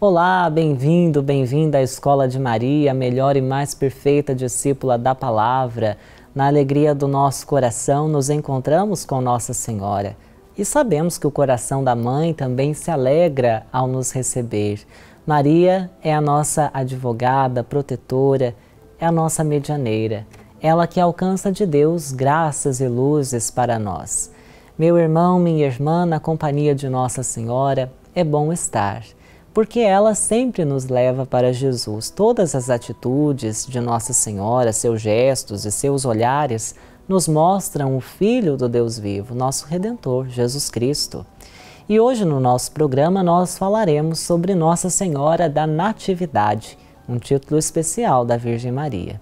Olá, bem-vindo, bem-vinda à Escola de Maria, melhor e mais perfeita discípula da Palavra. Na alegria do nosso coração, nos encontramos com Nossa Senhora e sabemos que o coração da Mãe também se alegra ao nos receber. Maria é a nossa advogada, protetora, é a nossa medianeira, ela que alcança de Deus graças e luzes para nós. Meu irmão, minha irmã, na companhia de Nossa Senhora, é bom estar porque ela sempre nos leva para Jesus. Todas as atitudes de Nossa Senhora, seus gestos e seus olhares nos mostram o Filho do Deus vivo, nosso Redentor, Jesus Cristo. E hoje no nosso programa nós falaremos sobre Nossa Senhora da Natividade, um título especial da Virgem Maria.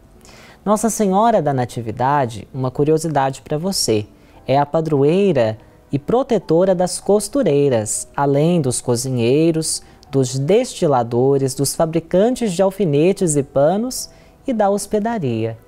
Nossa Senhora da Natividade, uma curiosidade para você, é a padroeira e protetora das costureiras, além dos cozinheiros, dos destiladores, dos fabricantes de alfinetes e panos e da hospedaria.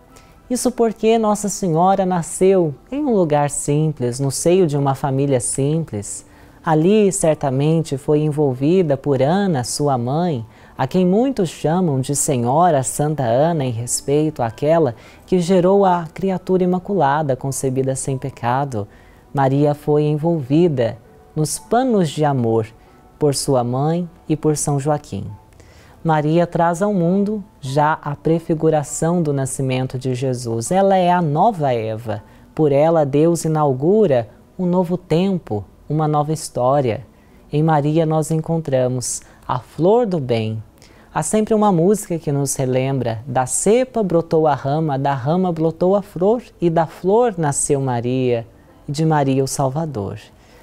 Isso porque Nossa Senhora nasceu em um lugar simples, no seio de uma família simples. Ali, certamente, foi envolvida por Ana, sua mãe, a quem muitos chamam de Senhora Santa Ana em respeito àquela que gerou a criatura imaculada concebida sem pecado. Maria foi envolvida nos panos de amor por sua mãe e por São Joaquim. Maria traz ao mundo já a prefiguração do nascimento de Jesus. Ela é a nova Eva. Por ela, Deus inaugura um novo tempo, uma nova história. Em Maria, nós encontramos a flor do bem. Há sempre uma música que nos relembra: da cepa brotou a rama, da rama brotou a flor, e da flor nasceu Maria, e de Maria o Salvador.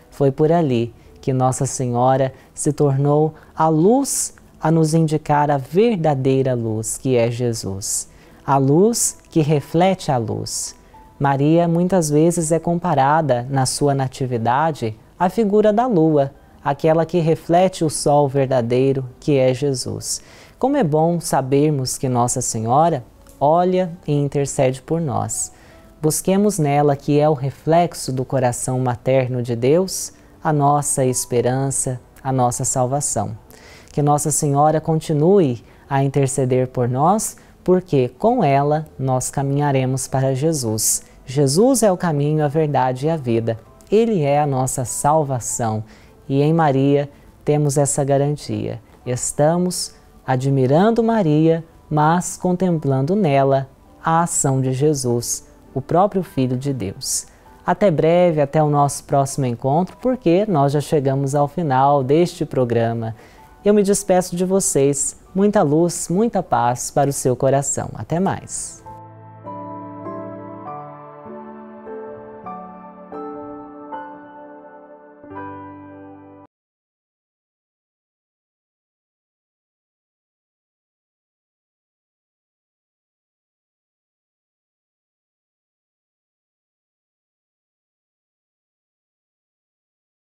Foi por ali que Nossa Senhora se tornou a luz a nos indicar a verdadeira luz, que é Jesus. A luz que reflete a luz. Maria muitas vezes é comparada na sua natividade à figura da lua, aquela que reflete o sol verdadeiro, que é Jesus. Como é bom sabermos que Nossa Senhora olha e intercede por nós. Busquemos nela, que é o reflexo do coração materno de Deus, a nossa esperança, a nossa salvação. Que Nossa Senhora continue a interceder por nós, porque com ela nós caminharemos para Jesus. Jesus é o caminho, a verdade e a vida. Ele é a nossa salvação e em Maria temos essa garantia. Estamos admirando Maria, mas contemplando nela a ação de Jesus, o próprio Filho de Deus. Até breve, até o nosso próximo encontro, porque nós já chegamos ao final deste programa. Eu me despeço de vocês. Muita luz, muita paz para o seu coração. Até mais.